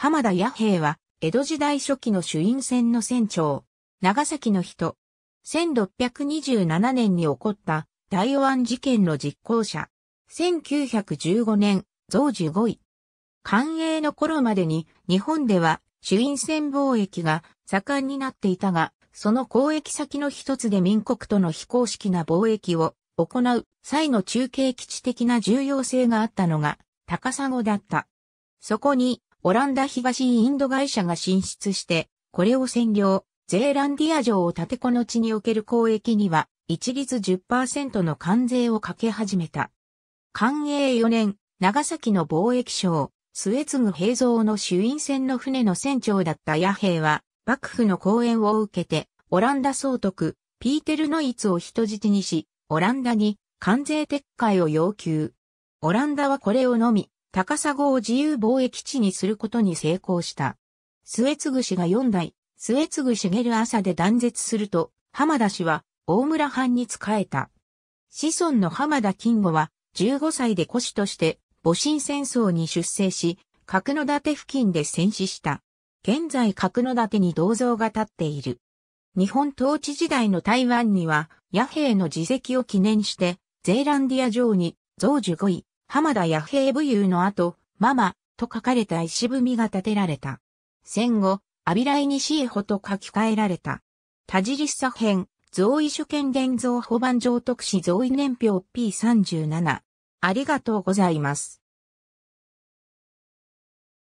浜田弥平は、江戸時代初期の朱印船の船長、長崎の人。1627年に起こった大王案事件の実行者。1915年、増15位。官営の頃までに日本では朱印船貿易が盛んになっていたが、その交易先の一つで民国との非公式な貿易を行う際の中継基地的な重要性があったのが高砂だった。そこにオランダ東インド会社が進出して、これを占領、ゼーランディア城を建てこの地における交易には、一律10%の関税をかけ始めた。寛永4年、長崎の貿易省、末次平蔵の主因船の船の船長だった野兵は、幕府の講演を受けて、オランダ総督、ピーテル・ノイツを人質にし、オランダに関税撤回を要求。オランダはこれをのみ、高砂を自由貿易地にすることに成功した。末継氏が4代、末継茂朝で断絶すると、浜田氏は大村藩に仕えた。子孫の浜田金吾は15歳で古子として戊辰戦争に出征し、角館付近で戦死した。現在角館に銅像が立っている。日本統治時代の台湾には、野兵の自責を記念して、ゼーランディア城に、増樹5位、浜田弥平武勇の後、ママと書かれた石踏みが建てられた。戦後、アビライニシエホと書き換えられた。田尻左編、増位主権伝像保番上特使増位年表 P37。ありがとうございます。